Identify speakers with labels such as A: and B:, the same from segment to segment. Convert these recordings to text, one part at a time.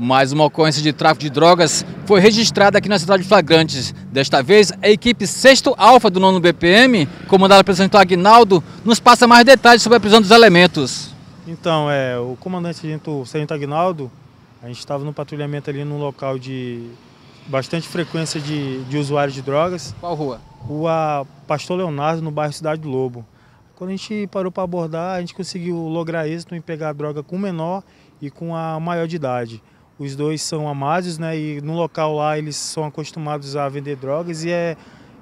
A: Mais uma ocorrência de tráfico de drogas foi registrada aqui na cidade de Flagrantes. Desta vez, a equipe 6 Alfa do 9 BPM, comandada pelo sargento Agnaldo, nos passa mais detalhes
B: sobre a prisão dos elementos. Então, é, o comandante do sargento Agnaldo, a gente estava no patrulhamento ali num local de bastante frequência de, de usuários de drogas. Qual rua? Rua Pastor Leonardo, no bairro Cidade do Lobo. Quando a gente parou para abordar, a gente conseguiu lograr êxito em pegar a droga com o menor e com a maior de idade. Os dois são amados, né? E no local lá eles são acostumados a vender drogas e é,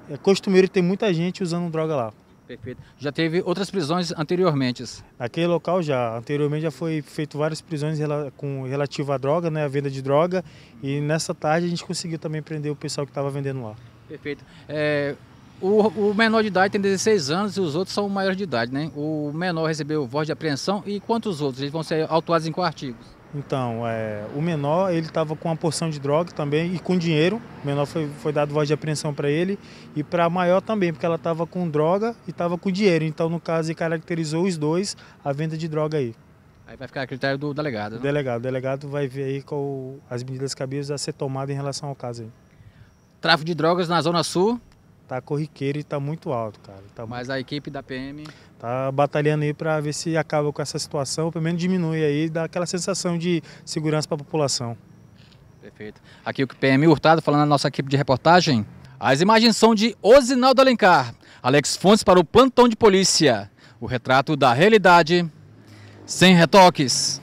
B: é costumeiro ter muita gente usando droga lá. Perfeito. Já teve outras prisões anteriormente? Naquele local já. Anteriormente já foi feito várias prisões com relativo à droga, né, a venda de droga. E nessa tarde a gente conseguiu também prender o pessoal que estava vendendo lá.
A: Perfeito. É, o, menor de idade tem 16 anos e os outros são maiores de idade, né? O
B: menor recebeu voz de apreensão e quantos outros? Eles vão ser autuados em qual artigos? Então, é, o menor ele estava com uma porção de droga também e com dinheiro. O menor foi, foi dado voz de apreensão para ele e para a maior também, porque ela estava com droga e estava com dinheiro. Então, no caso, ele caracterizou os dois a venda de droga aí. Aí vai ficar a critério do delegado, né? Delegado. O delegado vai ver aí qual as medidas cabíveis a ser tomadas em relação ao caso aí. Tráfico de drogas na Zona Sul tá corriqueiro e tá muito alto, cara. Tá Mas a equipe da PM tá batalhando aí para ver se acaba com essa situação, pelo menos diminui aí, dá aquela sensação de segurança para a população.
A: Perfeito. Aqui o PM Hurtado falando na nossa equipe de reportagem. As imagens são de Osinaldo Alencar, Alex Fontes para o plantão de polícia. O retrato da realidade sem retoques.